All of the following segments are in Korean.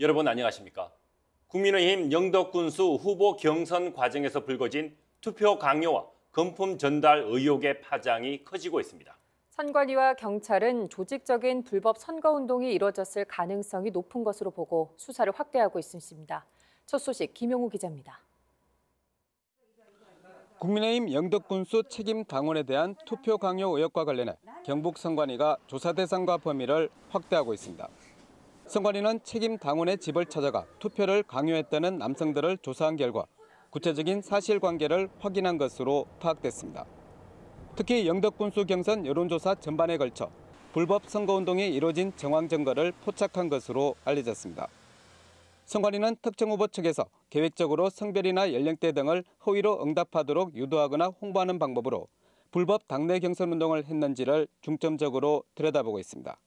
여러분 안녕하십니까? 국민의힘 영덕군수 후보 경선 과정에서 불거진 투표 강요와 금품 전달 의혹의 파장이 커지고 있습니다. 선관위와 경찰은 조직적인 불법 선거운동이 이뤄졌을 가능성이 높은 것으로 보고 수사를 확대하고 있습니다. 첫 소식 김용우 기자입니다. 국민의힘 영덕군수 책임 강원에 대한 투표 강요 의혹과 관련해 경북 선관위가 조사 대상과 범위를 확대하고 있습니다. 선관위는 책임 당원의 집을 찾아가 투표를 강요했다는 남성들을 조사한 결과 구체적인 사실관계를 확인한 것으로 파악됐습니다. 특히 영덕군수 경선 여론조사 전반에 걸쳐 불법 선거운동이 이뤄진 정황 증거를 포착한 것으로 알려졌습니다. 선관위는 특정 후보 측에서 계획적으로 성별이나 연령대 등을 허위로 응답하도록 유도하거나 홍보하는 방법으로 불법 당내 경선 운동을 했는지를 중점적으로 들여다보고 있습니다.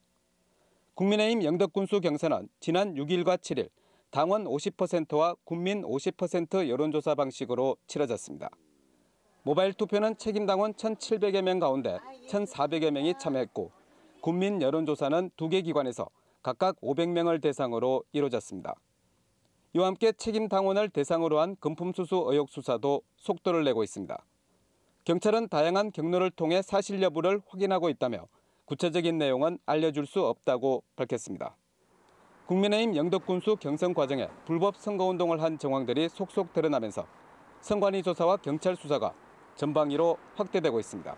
국민의힘 영덕군수 경선은 지난 6일과 7일 당원 50%와 국민 50% 여론조사 방식으로 치러졌습니다. 모바일 투표는 책임 당원 1,700여 명 가운데 1,400여 명이 참여했고 국민 여론조사는 두 개 기관에서 각각 500명을 대상으로 이루어졌습니다. 이와 함께 책임 당원을 대상으로 한 금품수수 의혹 수사도 속도를 내고 있습니다. 경찰은 다양한 경로를 통해 사실 여부를 확인하고 있다며 구체적인 내용은 알려줄 수 없다고 밝혔습니다. 국민의힘 영덕군수 경선 과정에 불법 선거운동을 한 정황들이 속속 드러나면서 선관위 조사와 경찰 수사가 전방위로 확대되고 있습니다.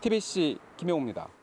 TBC 김용우입니다.